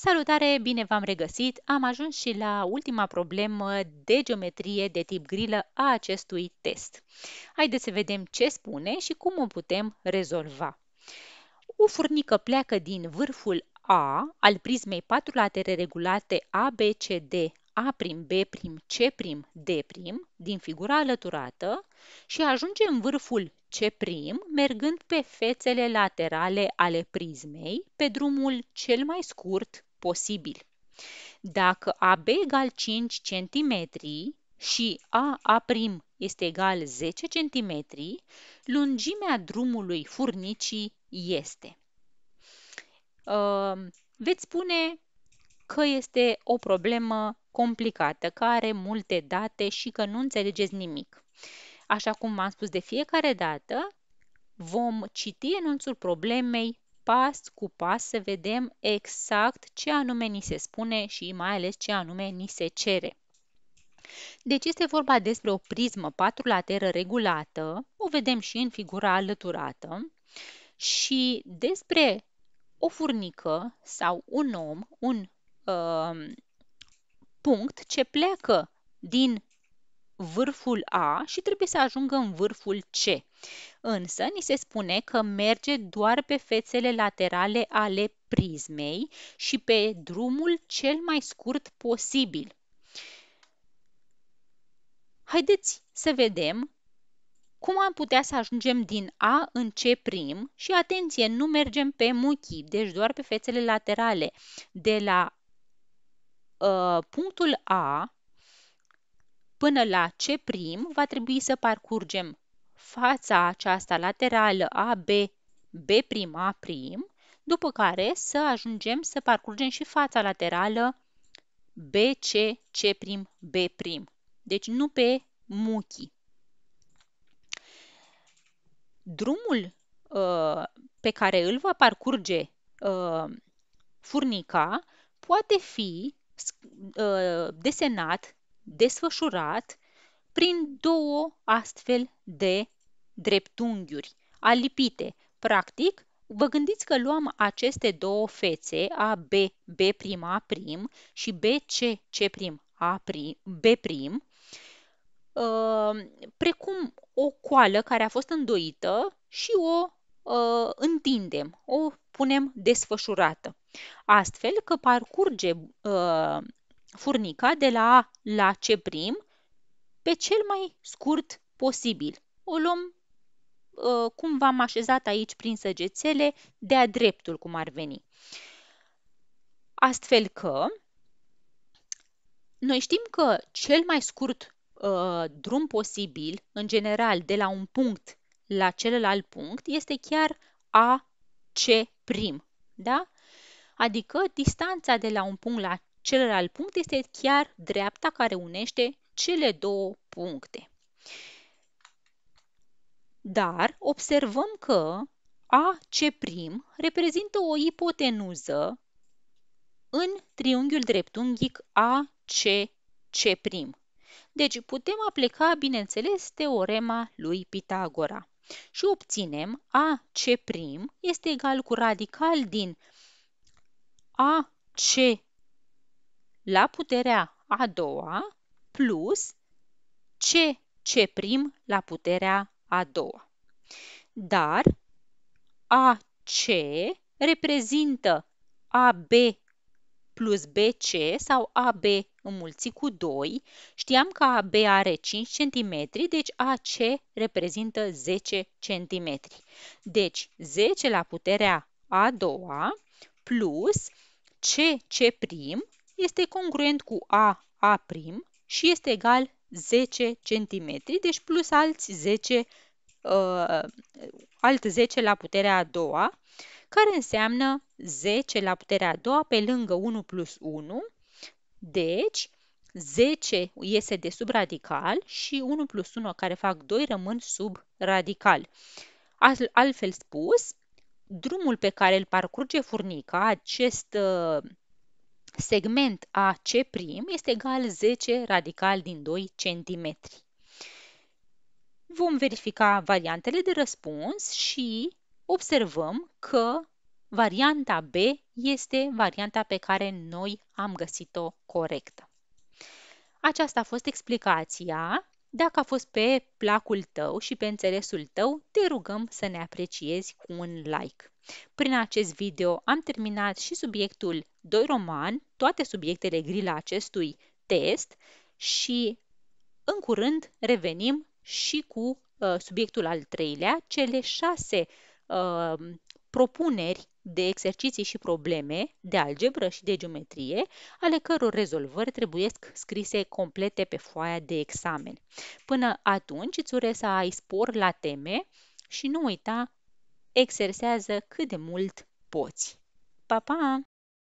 Salutare, bine v-am regăsit! Am ajuns și la ultima problemă de geometrie de tip grilă a acestui test. Haideți să vedem ce spune și cum o putem rezolva. O furnică pleacă din vârful A al prismei patru latere regulate ABCD a prim, B prim, C prim, D prim din figura alăturată și ajunge în vârful C prim, mergând pe fețele laterale ale prismei pe drumul cel mai scurt posibil. Dacă AB egal 5 cm și AA' este egal 10 cm, lungimea drumului furnicii este. Ehm, veți spune că este o problemă complicată, care are multe date și că nu înțelegeți nimic. Așa cum v-am spus de fiecare dată, vom citi enunțul problemei pas cu pas să vedem exact ce anume ni se spune și mai ales ce anume ni se cere. Deci este vorba despre o prismă patrulateră regulată, o vedem și în figura alăturată, și despre o furnică sau un om, un uh, punct ce pleacă din vârful A și trebuie să ajungă în vârful C. Însă, ni se spune că merge doar pe fețele laterale ale prismei și pe drumul cel mai scurt posibil. Haideți să vedem cum am putea să ajungem din A în C prim și atenție, nu mergem pe muchi, deci doar pe fețele laterale. De la uh, punctul A până la C prim va trebui să parcurgem fața aceasta laterală AB B', după care să ajungem să parcurgem și fața laterală BC, C', B'. Deci nu pe muchi. Drumul uh, pe care îl va parcurge uh, furnica poate fi uh, desenat, desfășurat prin două astfel de dreptunghiuri, alipite. Practic, vă gândiți că luăm aceste două fețe, A, B, B prim, A prim și B, C, C prim, A prim, B prim, uh, precum o coală care a fost îndoită și o uh, întindem, o punem desfășurată. Astfel că parcurge uh, furnica de la A la C prim pe cel mai scurt posibil. O luăm Uh, cum v-am așezat aici prin săgețele, de-a dreptul cum ar veni. Astfel că noi știm că cel mai scurt uh, drum posibil, în general, de la un punct la celălalt punct, este chiar AC prim, da? Adică distanța de la un punct la celălalt punct este chiar dreapta care unește cele două puncte. Uh, dar observăm că AC' reprezintă o ipotenuză în triunghiul dreptunghic ACC'. Deci putem aplica, bineînțeles, teorema lui Pitagora și obținem AC' este egal cu radical din AC la puterea a doua plus CC' la puterea a doua. Dar AC reprezintă AB plus BC sau AB înmulțit cu 2. Știam că AB are 5 cm, deci AC reprezintă 10 cm. Deci 10 la puterea a doua plus CC' este congruent cu AA' și este egal 10 cm, deci plus alți 10, uh, alt 10 la puterea a doua, care înseamnă 10 la puterea a doua pe lângă 1 plus 1, deci 10 iese de sub radical și 1 plus 1 care fac 2 rămân sub radical. Altfel spus, drumul pe care îl parcurge furnica, acest uh, segment AC' este egal 10 radical din 2 cm. Vom verifica variantele de răspuns și observăm că varianta B este varianta pe care noi am găsit-o corectă. Aceasta a fost explicația dacă a fost pe placul tău și pe înțelesul tău, te rugăm să ne apreciezi cu un like. Prin acest video am terminat și subiectul 2 roman, toate subiectele grila acestui test și în curând revenim și cu uh, subiectul al treilea, cele șase uh, propuneri de exerciții și probleme de algebră și de geometrie, ale căror rezolvări trebuiesc scrise complete pe foaia de examen. Până atunci, îți urez să ai spor la teme și nu uita, exersează cât de mult poți. Pa, pa!